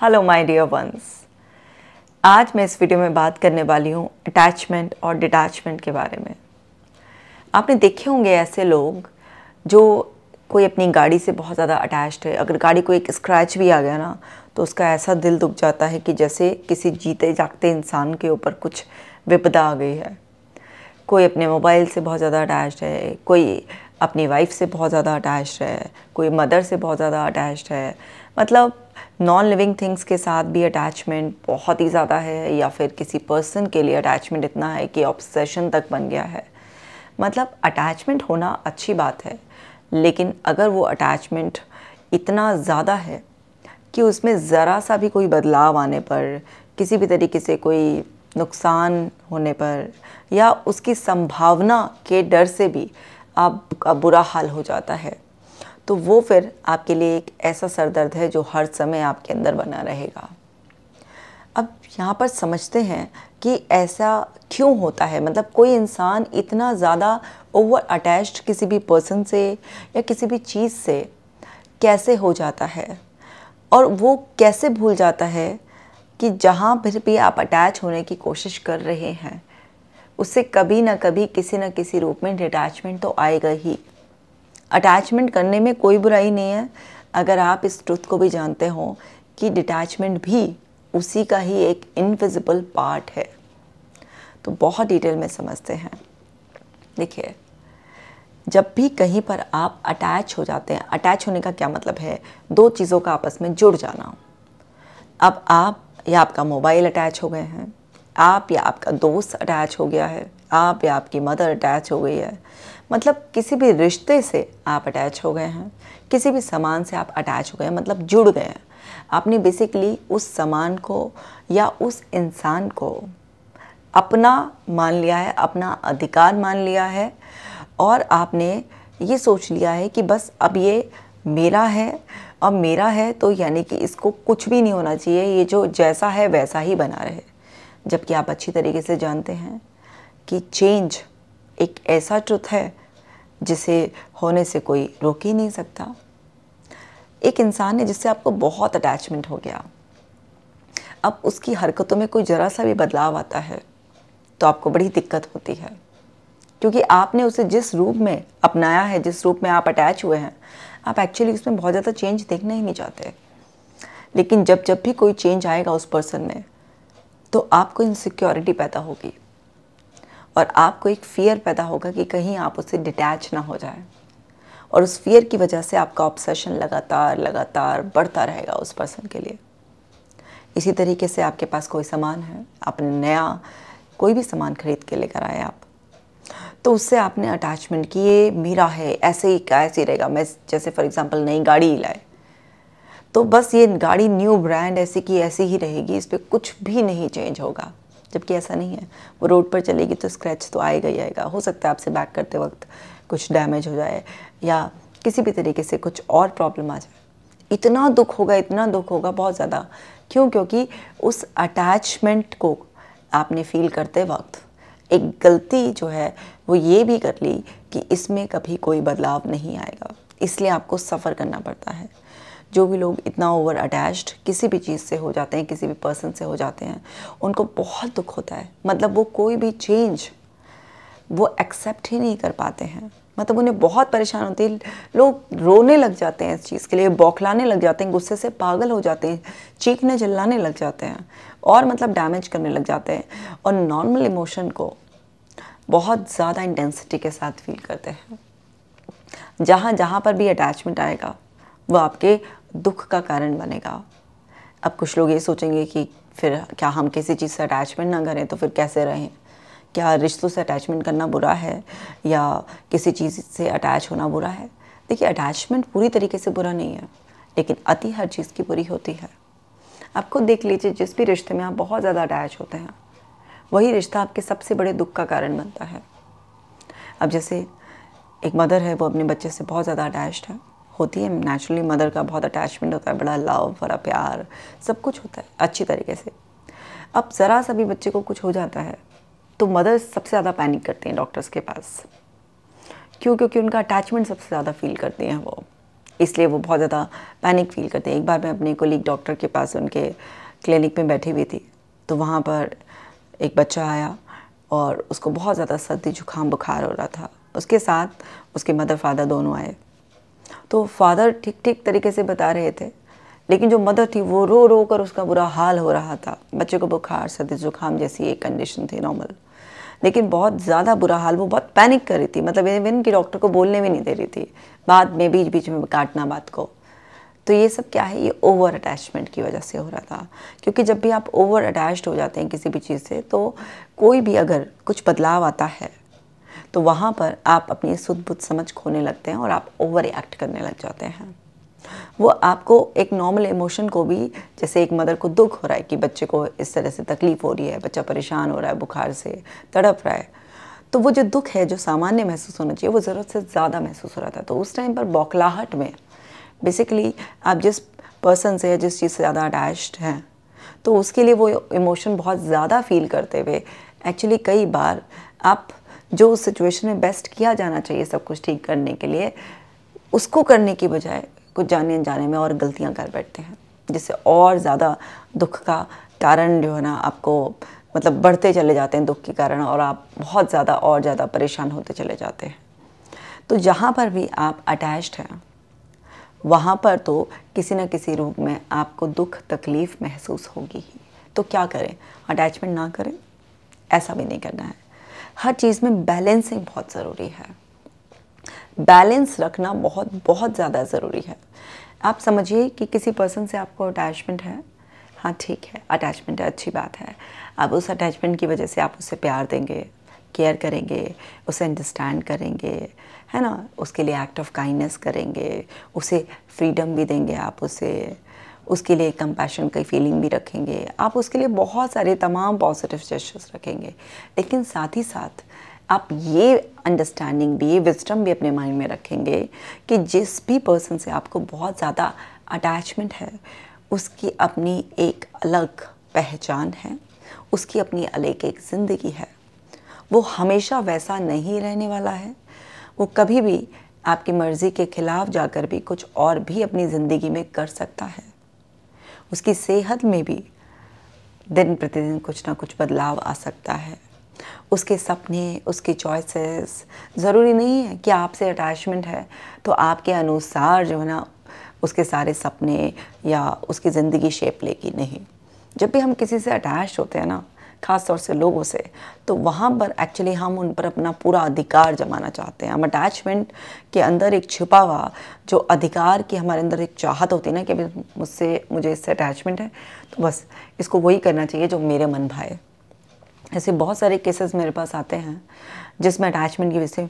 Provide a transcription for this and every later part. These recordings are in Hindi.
हेलो माय डियर वंस आज मैं इस वीडियो में बात करने वाली हूँ अटैचमेंट और डिटैचमेंट के बारे में आपने देखे होंगे ऐसे लोग जो कोई अपनी गाड़ी से बहुत ज़्यादा अटैच्ड है अगर गाड़ी को एक स्क्रैच भी आ गया ना तो उसका ऐसा दिल दुख जाता है कि जैसे किसी जीते जागते इंसान के ऊपर कुछ विपदा आ गई है कोई अपने मोबाइल से बहुत ज़्यादा अटैच है कोई अपनी वाइफ से बहुत ज़्यादा अटैच है कोई मदर से बहुत ज़्यादा अटैच है मतलब नॉन लिविंग थिंग्स के साथ भी अटैचमेंट बहुत ही ज़्यादा है या फिर किसी पर्सन के लिए अटैचमेंट इतना है कि ऑब्सेशन तक बन गया है मतलब अटैचमेंट होना अच्छी बात है लेकिन अगर वो अटैचमेंट इतना ज़्यादा है कि उसमें ज़रा सा भी कोई बदलाव आने पर किसी भी तरीके से कोई नुकसान होने पर या उसकी संभावना के डर से भी आप बुरा हाल हो जाता है तो वो फिर आपके लिए एक ऐसा सर दर्द है जो हर समय आपके अंदर बना रहेगा अब यहाँ पर समझते हैं कि ऐसा क्यों होता है मतलब कोई इंसान इतना ज़्यादा ओवर अटैच्ड किसी भी पर्सन से या किसी भी चीज़ से कैसे हो जाता है और वो कैसे भूल जाता है कि जहाँ फिर भी आप अटैच होने की कोशिश कर रहे हैं उससे कभी ना कभी किसी न किसी रूप में डिटैचमेंट तो आएगा ही अटैचमेंट करने में कोई बुराई नहीं है अगर आप इस ट्रुथ को भी जानते हो कि डिटैचमेंट भी उसी का ही एक इनविजिबल पार्ट है तो बहुत डिटेल में समझते हैं देखिए जब भी कहीं पर आप अटैच हो जाते हैं अटैच होने का क्या मतलब है दो चीज़ों का आपस में जुड़ जाना अब आप या आपका मोबाइल अटैच हो गए हैं आप या आपका दोस्त अटैच हो गया है आप या आपकी मदर अटैच हो गई है मतलब किसी भी रिश्ते से आप अटैच हो गए हैं किसी भी सामान से आप अटैच हो गए हैं मतलब जुड़ गए हैं आपने बेसिकली उस सामान को या उस इंसान को अपना मान लिया है अपना अधिकार मान लिया है और आपने ये सोच लिया है कि बस अब ये मेरा है अब मेरा है तो यानी कि इसको कुछ भी नहीं होना चाहिए ये जो जैसा है वैसा ही बना रहे जबकि आप अच्छी तरीके से जानते हैं कि चेंज एक ऐसा ट्रुथ है जिसे होने से कोई रोक ही नहीं सकता एक इंसान है जिससे आपको बहुत अटैचमेंट हो गया अब उसकी हरकतों में कोई ज़रा सा भी बदलाव आता है तो आपको बड़ी दिक्कत होती है क्योंकि आपने उसे जिस रूप में अपनाया है जिस रूप में आप अटैच हुए हैं आप एक्चुअली उसमें बहुत ज़्यादा चेंज देखना ही नहीं चाहते लेकिन जब जब भी कोई चेंज आएगा उस पर्सन में तो आपको इनसिक्योरिटी पैदा होगी और आपको एक फ़ियर पैदा होगा कि कहीं आप उससे डिटैच ना हो जाए और उस फियर की वजह से आपका ऑब्सेशन लगातार लगातार बढ़ता रहेगा उस पर्सन के लिए इसी तरीके से आपके पास कोई सामान है आपने नया कोई भी सामान खरीद के लेकर आए आप तो उससे आपने अटैचमेंट किए मेरा है ऐसे ही क्या ऐसे रहेगा मैं जैसे फॉर एग्जांपल नई गाड़ी लाए तो बस ये गाड़ी न्यू ब्रांड ऐसी की ऐसी ही रहेगी इस पर कुछ भी नहीं चेंज होगा जबकि ऐसा नहीं है वो रोड पर चलेगी तो स्क्रैच तो आएगा ही आएगा हो सकता है आपसे बैक करते वक्त कुछ डैमेज हो जाए या किसी भी तरीके से कुछ और प्रॉब्लम आ जाए इतना दुख होगा इतना दुख होगा बहुत ज़्यादा क्यों क्योंकि उस अटैचमेंट को आपने फील करते वक्त एक गलती जो है वो ये भी कर ली कि इसमें कभी कोई बदलाव नहीं आएगा इसलिए आपको सफ़र करना पड़ता है जो भी लोग इतना ओवर अटैच्ड किसी भी चीज़ से हो जाते हैं किसी भी पर्सन से हो जाते हैं उनको बहुत दुख होता है मतलब वो कोई भी चेंज वो एक्सेप्ट ही नहीं कर पाते हैं मतलब उन्हें बहुत परेशान होती है लोग रोने लग जाते हैं इस चीज़ के लिए बौखलाने लग जाते हैं गुस्से से पागल हो जाते हैं चीखने चिल्लाने लग जाते हैं और मतलब डैमेज करने लग जाते हैं और नॉर्मल इमोशन को बहुत ज़्यादा इंटेंसिटी के साथ फील करते हैं जहाँ जहाँ पर भी अटैचमेंट आएगा वो आपके दुख का कारण बनेगा अब कुछ लोग ये सोचेंगे कि फिर क्या हम किसी चीज़ से अटैचमेंट ना करें तो फिर कैसे रहें क्या रिश्तों से अटैचमेंट करना बुरा है या किसी चीज़ से अटैच होना बुरा है देखिए अटैचमेंट पूरी तरीके से बुरा नहीं है लेकिन अति हर चीज़ की बुरी होती है आप खुद देख लीजिए जिस भी रिश्ते में आप बहुत ज़्यादा अटैच होते हैं वही रिश्ता आपके सबसे बड़े दुख का कारण बनता है अब जैसे एक मदर है वो अपने बच्चे से बहुत ज़्यादा अटैच्ड है होती है नेचुरली मदर का बहुत अटैचमेंट होता है बड़ा लव बड़ा प्यार सब कुछ होता है अच्छी तरीके से अब ज़रा सा भी बच्चे को कुछ हो जाता है तो मदर सबसे ज़्यादा पैनिक करती हैं डॉक्टर्स के पास क्यों क्योंकि उनका अटैचमेंट सबसे ज़्यादा फील करती हैं वो इसलिए वो बहुत ज़्यादा पैनिक फील करते हैं एक बार मैं अपने कोलीग डॉक्टर के पास उनके क्लिनिक में बैठी हुई थी तो वहाँ पर एक बच्चा आया और उसको बहुत ज़्यादा सर्दी जुकाम बुखार हो रहा था उसके साथ उसके मदर फादर दोनों आए तो फादर ठीक ठीक तरीके से बता रहे थे लेकिन जो मदर थी वो रो रो कर उसका बुरा हाल हो रहा था बच्चे को बुखार सर्दी जुकाम जैसी एक कंडीशन थी नॉर्मल लेकिन बहुत ज़्यादा बुरा हाल वो बहुत पैनिक कर रही थी मतलब इवन कि डॉक्टर को बोलने भी नहीं दे रही थी बाद में बीच बीच में काटना बात को तो ये सब क्या है ये ओवर अटैचमेंट की वजह से हो रहा था क्योंकि जब भी आप ओवर अटैच्ड हो जाते हैं किसी भी चीज़ से तो कोई भी अगर कुछ बदलाव आता है तो वहाँ पर आप अपनी सुध बुद्ध समझ खोने लगते हैं और आप ओवर एक्ट करने लग जाते हैं वो आपको एक नॉर्मल इमोशन को भी जैसे एक मदर को दुख हो रहा है कि बच्चे को इस तरह से तकलीफ़ हो रही है बच्चा परेशान हो रहा है बुखार से तड़प रहा है तो वो जो दुख है जो सामान्य महसूस होना चाहिए वो ज़रूरत से ज़्यादा महसूस हो रहा था तो उस टाइम पर बौखलाहट में बेसिकली आप जिस पर्सन से या जिस चीज़ से ज़्यादा अटैच्ड हैं तो उसके लिए वो इमोशन बहुत ज़्यादा फील करते हुए एक्चुअली कई बार आप जो उस सिचुएशन में बेस्ट किया जाना चाहिए सब कुछ ठीक करने के लिए उसको करने की बजाय कुछ जाने अनजाने में और गलतियाँ कर बैठते हैं जिससे और ज़्यादा दुख का कारण जो है ना आपको मतलब बढ़ते चले जाते हैं दुख के कारण और आप बहुत ज़्यादा और ज़्यादा परेशान होते चले जाते हैं तो जहाँ पर भी आप अटैच्ड हैं वहाँ पर तो किसी न किसी रूप में आपको दुख तकलीफ़ महसूस होगी ही तो क्या करें अटैचमेंट ना करें ऐसा भी नहीं करना है हर चीज़ में बैलेंसिंग बहुत ज़रूरी है बैलेंस रखना बहुत बहुत ज़्यादा ज़रूरी है आप समझिए कि किसी पर्सन से आपको अटैचमेंट है हाँ ठीक है अटैचमेंट है अच्छी बात है अब उस अटैचमेंट की वजह से आप उससे प्यार देंगे केयर करेंगे उसे अंडरस्टैंड करेंगे है ना उसके लिए एक्ट ऑफ काइंडनेस करेंगे उसे फ्रीडम भी देंगे आप उसे उसके लिए कंपैशन की फीलिंग भी रखेंगे आप उसके लिए बहुत सारे तमाम पॉजिटिव जेस्टर्स रखेंगे लेकिन साथ ही साथ आप ये अंडरस्टैंडिंग भी ये विजडम भी अपने माइंड में रखेंगे कि जिस भी पर्सन से आपको बहुत ज़्यादा अटैचमेंट है उसकी अपनी एक अलग पहचान है उसकी अपनी अलग एक ज़िंदगी है वो हमेशा वैसा नहीं रहने वाला है वो कभी भी आपकी मर्ज़ी के ख़िलाफ़ जाकर भी कुछ और भी अपनी ज़िंदगी में कर सकता है उसकी सेहत में भी दिन प्रतिदिन कुछ ना कुछ बदलाव आ सकता है उसके सपने उसके चॉइसेस ज़रूरी नहीं है कि आपसे अटैचमेंट है तो आपके अनुसार जो है ना उसके सारे सपने या उसकी ज़िंदगी शेप लेगी नहीं जब भी हम किसी से अटैच होते हैं ना ख़ास तौर से लोगों से तो वहाँ पर एक्चुअली हम उन पर अपना पूरा अधिकार जमाना चाहते हैं हम अटैचमेंट के अंदर एक छिपा हुआ जो अधिकार की हमारे अंदर एक चाहत होती है ना कि मुझसे मुझे इससे अटैचमेंट है तो बस इसको वही करना चाहिए जो मेरे मन भाए ऐसे बहुत सारे केसेस मेरे पास आते हैं जिसमें अटैचमेंट की वजह से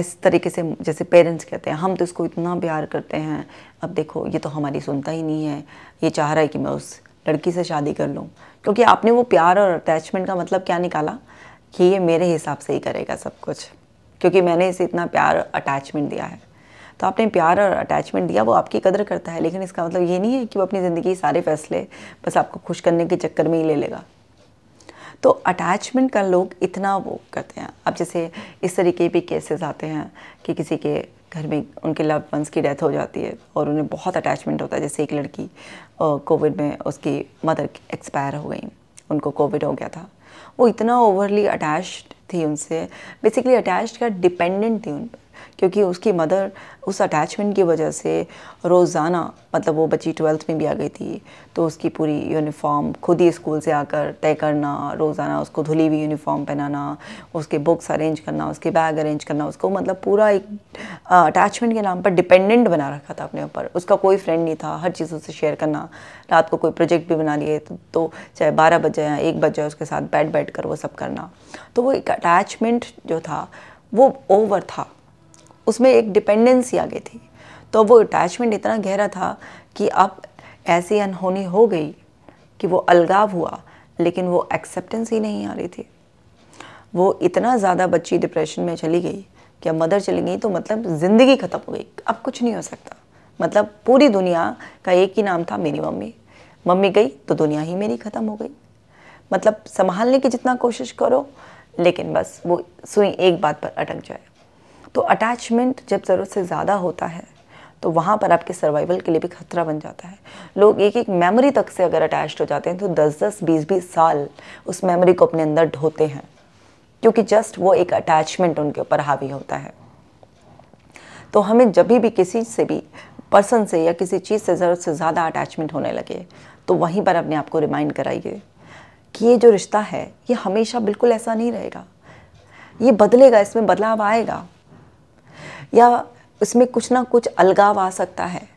इस तरीके से जैसे पेरेंट्स कहते हैं हम तो इसको इतना प्यार करते हैं अब देखो ये तो हमारी सुनता ही नहीं है ये चाह रहा है कि मैं उस लड़की से शादी कर लूँ क्योंकि आपने वो प्यार और अटैचमेंट का मतलब क्या निकाला कि ये मेरे हिसाब से ही करेगा सब कुछ क्योंकि मैंने इसे इतना प्यार अटैचमेंट दिया है तो आपने प्यार और अटैचमेंट दिया वो आपकी कदर करता है लेकिन इसका मतलब ये नहीं है कि वो अपनी ज़िंदगी के सारे फैसले बस आपको खुश करने के चक्कर में ही ले लेगा तो अटैचमेंट का लोग इतना वो करते हैं अब जैसे इस तरीके भी केसेस आते हैं कि किसी के घर में उनके लव वंस की डेथ हो जाती है और उन्हें बहुत अटैचमेंट होता है जैसे एक लड़की कोविड में उसकी मदर एक्सपायर हो गई उनको कोविड हो गया था वो इतना ओवरली अटैच्ड थी उनसे बेसिकली अटैच्ड का डिपेंडेंट थी उन पर क्योंकि उसकी मदर उस अटैचमेंट की वजह से रोज़ाना मतलब वो बच्ची ट्वेल्थ में भी आ गई थी तो उसकी पूरी यूनिफॉर्म खुद ही स्कूल से आकर तय करना रोज़ाना उसको धुली हुई यूनिफॉर्म पहनाना उसके बुक्स अरेंज करना उसके बैग अरेंज करना उसको मतलब पूरा एक अटैचमेंट के नाम पर डिपेंडेंट बना रखा था अपने ऊपर उसका कोई फ्रेंड नहीं था हर चीज़ उससे शेयर करना रात को कोई प्रोजेक्ट भी बना लिए तो, चाहे बारह बज जाए या एक बज जाए उसके साथ बैठ बैठ कर वो सब करना तो वो एक अटैचमेंट जो था वो ओवर था उसमें एक डिपेंडेंसी आ गई थी तो वो अटैचमेंट इतना गहरा था कि अब ऐसी अनहोनी हो गई कि वो अलगाव हुआ लेकिन वो एक्सेप्टेंस ही नहीं आ रही थी वो इतना ज़्यादा बच्ची डिप्रेशन में चली गई कि अब मदर चली गई तो मतलब ज़िंदगी ख़त्म हो गई अब कुछ नहीं हो सकता मतलब पूरी दुनिया का एक ही नाम था मेरी मम्मी मम्मी गई तो दुनिया ही मेरी ख़त्म हो गई मतलब संभालने की जितना कोशिश करो लेकिन बस वो सुई एक बात पर अटक जाए तो अटैचमेंट जब ज़रूरत से ज़्यादा होता है तो वहाँ पर आपके सर्वाइवल के लिए भी खतरा बन जाता है लोग एक एक मेमोरी तक से अगर अटैच्ड हो जाते हैं तो 10-10, 20 बीस साल उस मेमोरी को अपने अंदर ढोते हैं क्योंकि जस्ट वो एक अटैचमेंट उनके ऊपर हावी होता है तो हमें जब भी किसी से भी पर्सन से या किसी चीज़ से ज़रूरत से ज़्यादा अटैचमेंट होने लगे तो वहीं पर अपने आप को रिमाइंड कराइए कि ये जो रिश्ता है ये हमेशा बिल्कुल ऐसा नहीं रहेगा ये बदलेगा इसमें बदलाव आएगा या उसमें कुछ ना कुछ अलगाव आ सकता है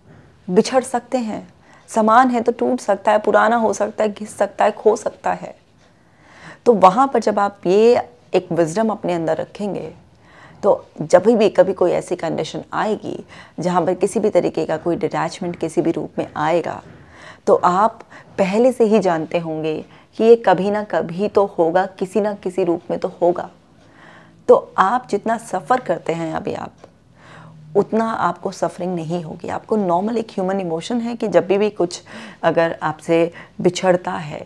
बिछड़ सकते हैं समान है तो टूट सकता है पुराना हो सकता है घिस सकता है खो सकता है तो वहाँ पर जब आप ये एक विजडम अपने अंदर रखेंगे तो जब भी कभी कोई ऐसी कंडीशन आएगी जहाँ पर किसी भी तरीके का कोई डिटैचमेंट किसी भी रूप में आएगा तो आप पहले से ही जानते होंगे कि ये कभी ना कभी तो होगा किसी ना किसी रूप में तो होगा तो आप जितना सफ़र करते हैं अभी आप उतना आपको सफरिंग नहीं होगी आपको नॉर्मल एक ह्यूमन इमोशन है कि जब भी भी कुछ अगर आपसे बिछड़ता है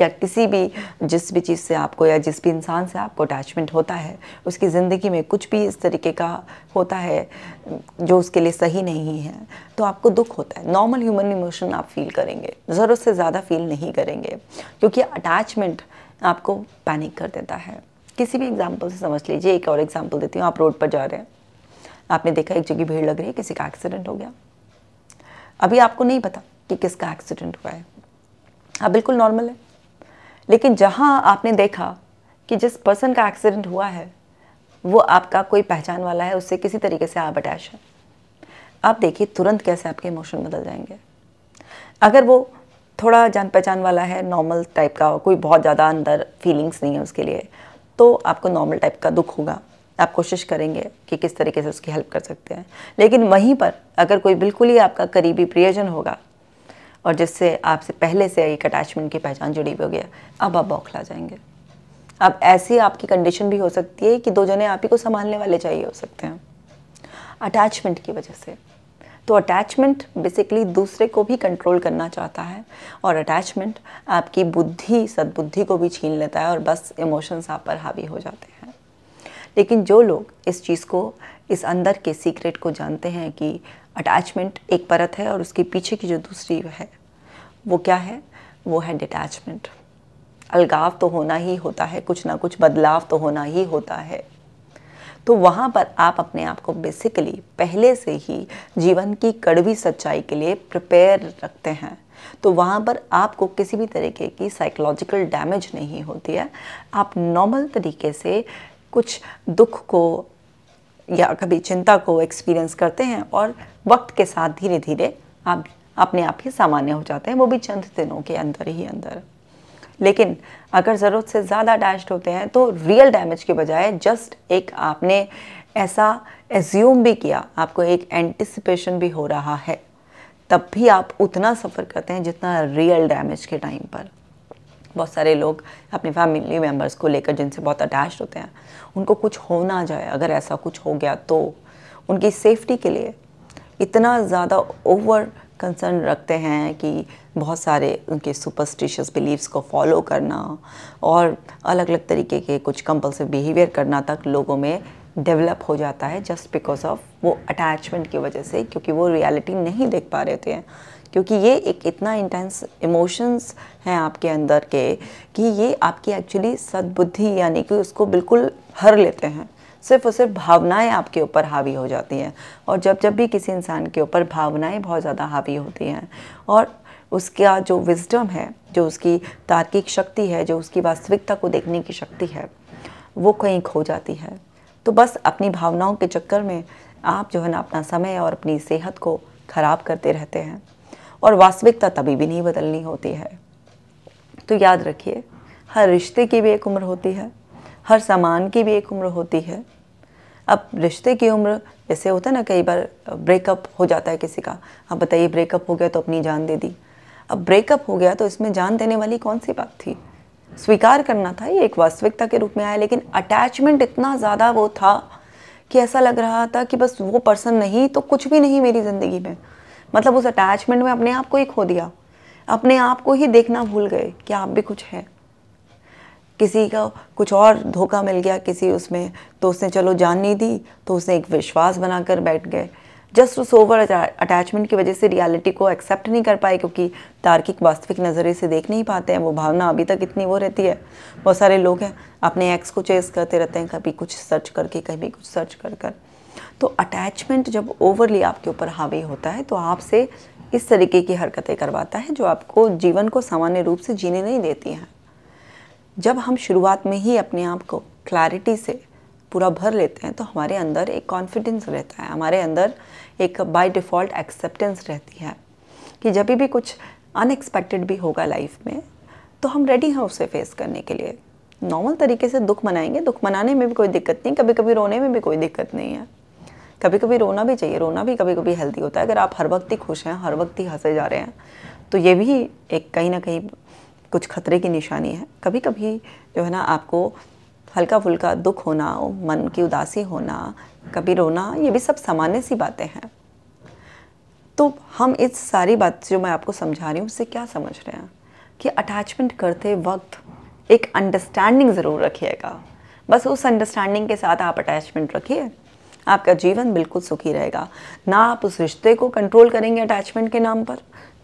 या किसी भी जिस भी चीज़ से आपको या जिस भी इंसान से आपको अटैचमेंट होता है उसकी ज़िंदगी में कुछ भी इस तरीके का होता है जो उसके लिए सही नहीं है तो आपको दुख होता है नॉर्मल ह्यूमन इमोशन आप फील करेंगे ज़रूरत से ज़्यादा फील नहीं करेंगे क्योंकि अटैचमेंट आपको पैनिक कर देता है किसी भी एग्जाम्पल से समझ लीजिए एक और एग्जाम्पल देती हूँ आप रोड पर जा रहे हैं आपने देखा एक जगह भीड़ लग रही है किसी का एक्सीडेंट हो गया अभी आपको नहीं पता कि किसका एक्सीडेंट हुआ है हाँ बिल्कुल नॉर्मल है लेकिन जहाँ आपने देखा कि जिस पर्सन का एक्सीडेंट हुआ है वो आपका कोई पहचान वाला है उससे किसी तरीके से आप अटैच हैं आप देखिए तुरंत कैसे आपके इमोशन बदल जाएंगे अगर वो थोड़ा जान पहचान वाला है नॉर्मल टाइप का कोई बहुत ज़्यादा अंदर फीलिंग्स नहीं है उसके लिए तो आपको नॉर्मल टाइप का दुख होगा आप कोशिश करेंगे कि किस तरीके से उसकी हेल्प कर सकते हैं लेकिन वहीं पर अगर कोई बिल्कुल ही आपका करीबी प्रियजन होगा और जिससे आपसे पहले से एक अटैचमेंट की पहचान जुड़ी हुई हो गया अब आप बौखला जाएंगे अब ऐसी आपकी कंडीशन भी हो सकती है कि दो जने आप ही को संभालने वाले चाहिए हो सकते हैं अटैचमेंट की वजह से तो अटैचमेंट बेसिकली दूसरे को भी कंट्रोल करना चाहता है और अटैचमेंट आपकी बुद्धि सद्बुद्धि को भी छीन लेता है और बस इमोशंस आप पर हावी हो जाते हैं लेकिन जो लोग इस चीज़ को इस अंदर के सीक्रेट को जानते हैं कि अटैचमेंट एक परत है और उसके पीछे की जो दूसरी है वो क्या है वो है डिटैचमेंट अलगाव तो होना ही होता है कुछ ना कुछ बदलाव तो होना ही होता है तो वहाँ पर आप अपने आप को बेसिकली पहले से ही जीवन की कड़वी सच्चाई के लिए प्रिपेयर रखते हैं तो वहाँ पर आपको किसी भी तरीके की साइकोलॉजिकल डैमेज नहीं होती है आप नॉर्मल तरीके से कुछ दुख को या कभी चिंता को एक्सपीरियंस करते हैं और वक्त के साथ धीरे धीरे आप अपने आप ही सामान्य हो जाते हैं वो भी चंद दिनों के अंदर ही अंदर लेकिन अगर ज़रूरत से ज़्यादा डैश्ड होते हैं तो रियल डैमेज के बजाय जस्ट एक आपने ऐसा एज्यूम भी किया आपको एक एंटिसिपेशन भी हो रहा है तब भी आप उतना सफ़र करते हैं जितना रियल डैमेज के टाइम पर बहुत सारे लोग अपने फैमिली मेम्बर्स को लेकर जिनसे बहुत अटैच होते हैं उनको कुछ हो ना जाए अगर ऐसा कुछ हो गया तो उनकी सेफ्टी के लिए इतना ज़्यादा ओवर कंसर्न रखते हैं कि बहुत सारे उनके सुपरस्टिशियस बिलीव्स को फॉलो करना और अलग अलग तरीके के कुछ कंपल्सिव बिहेवियर करना तक लोगों में डेवलप हो जाता है जस्ट बिकॉज ऑफ वो अटैचमेंट की वजह से क्योंकि वो रियलिटी नहीं देख पा रहे होते हैं क्योंकि ये एक इतना इंटेंस इमोशंस हैं आपके अंदर के कि ये आपकी एक्चुअली सद्बुद्धि यानी कि उसको बिल्कुल हर लेते हैं सिर्फ और सिर्फ भावनाएं आपके ऊपर हावी हो जाती हैं और जब जब भी किसी इंसान के ऊपर भावनाएं बहुत ज़्यादा हावी होती हैं और उसका जो विजडम है जो उसकी तार्किक शक्ति है जो उसकी वास्तविकता को देखने की शक्ति है वो कहीं खो जाती है तो बस अपनी भावनाओं के चक्कर में आप जो है ना अपना समय और अपनी सेहत को ख़राब करते रहते हैं और वास्तविकता तभी भी नहीं बदलनी होती है तो याद रखिए हर रिश्ते की भी एक उम्र होती है हर सामान की भी एक उम्र होती है अब रिश्ते की उम्र जैसे होता है ना कई बार ब्रेकअप हो जाता है किसी का अब बताइए ब्रेकअप हो गया तो अपनी जान दे दी अब ब्रेकअप हो गया तो इसमें जान देने वाली कौन सी बात थी स्वीकार करना था ये एक वास्तविकता के रूप में आया लेकिन अटैचमेंट इतना ज़्यादा वो था कि ऐसा लग रहा था कि बस वो पर्सन नहीं तो कुछ भी नहीं मेरी ज़िंदगी में मतलब उस अटैचमेंट में अपने आप को ही खो दिया अपने आप को ही देखना भूल गए कि आप भी कुछ है किसी का कुछ और धोखा मिल गया किसी उसमें तो उसने चलो जान नहीं दी तो उसने एक विश्वास बनाकर बैठ गए जस्ट उस ओवर अटैचमेंट की वजह से रियलिटी को एक्सेप्ट नहीं कर पाए क्योंकि तार्किक वास्तविक नज़रे से देख नहीं पाते हैं वो भावना अभी तक इतनी वो रहती है बहुत सारे लोग हैं अपने एक्स को चेस करते रहते हैं कभी कुछ सर्च करके कभी कुछ सर्च कर कर तो अटैचमेंट जब ओवरली आपके ऊपर हावी होता है तो आपसे इस तरीके की हरकतें करवाता है जो आपको जीवन को सामान्य रूप से जीने नहीं देती हैं जब हम शुरुआत में ही अपने आप को क्लैरिटी से पूरा भर लेते हैं तो हमारे अंदर एक कॉन्फिडेंस रहता है हमारे अंदर एक बाय डिफ़ॉल्ट एक्सेप्टेंस रहती है कि जब भी कुछ अनएक्सपेक्टेड भी होगा लाइफ में तो हम रेडी हैं उसे फेस करने के लिए नॉर्मल तरीके से दुख मनाएंगे दुख मनाने में भी कोई दिक्कत नहीं कभी कभी रोने में भी कोई दिक्कत नहीं है कभी कभी रोना भी चाहिए रोना भी कभी कभी हेल्दी होता है अगर आप हर वक्त ही खुश हैं हर वक्त ही हंसे जा रहे हैं तो ये भी एक कहीं ना कहीं कुछ खतरे की निशानी है कभी कभी जो है ना आपको हल्का फुल्का दुख होना मन की उदासी होना कभी रोना ये भी सब सामान्य सी बातें हैं तो हम इस सारी बात जो मैं आपको समझा रही हूँ उससे क्या समझ रहे हैं कि अटैचमेंट करते वक्त एक अंडरस्टैंडिंग ज़रूर रखिएगा बस उस अंडरस्टैंडिंग के साथ आप अटैचमेंट रखिए आपका जीवन बिल्कुल सुखी रहेगा ना आप उस रिश्ते को कंट्रोल करेंगे अटैचमेंट के नाम पर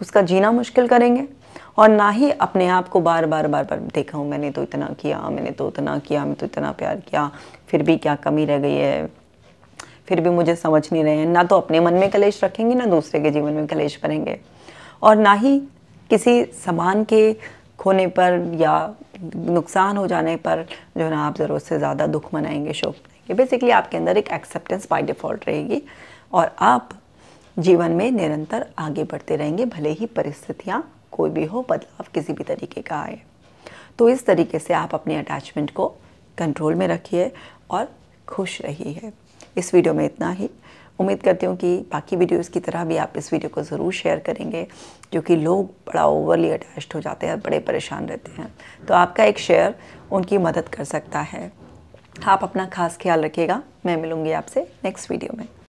उसका जीना मुश्किल करेंगे और ना ही अपने आप को बार बार बार बार देखा हूँ मैंने तो इतना किया मैंने तो उतना किया मैं तो इतना प्यार किया फिर भी क्या कमी रह गई है फिर भी मुझे समझ नहीं रहे हैं ना तो अपने मन में कलेश रखेंगे ना दूसरे के जीवन में कलेश करेंगे और ना ही किसी सामान के खोने पर या नुकसान हो जाने पर जो है ना आप ज़रूरत से ज़्यादा दुख मनाएंगे शोक ये बेसिकली आपके अंदर एक एक्सेप्टेंस बाय डिफ़ॉल्ट रहेगी और आप जीवन में निरंतर आगे बढ़ते रहेंगे भले ही परिस्थितियाँ कोई भी हो बदलाव किसी भी तरीके का आए तो इस तरीके से आप अपने अटैचमेंट को कंट्रोल में रखिए और खुश रहिए इस वीडियो में इतना ही उम्मीद करती हूँ कि बाकी वीडियोस की तरह भी आप इस वीडियो को ज़रूर शेयर करेंगे जो कि लोग बड़ा ओवरली अटैच्ड हो जाते हैं बड़े परेशान रहते हैं तो आपका एक शेयर उनकी मदद कर सकता है आप अपना खास ख्याल रखिएगा मैं मिलूंगी आपसे नेक्स्ट वीडियो में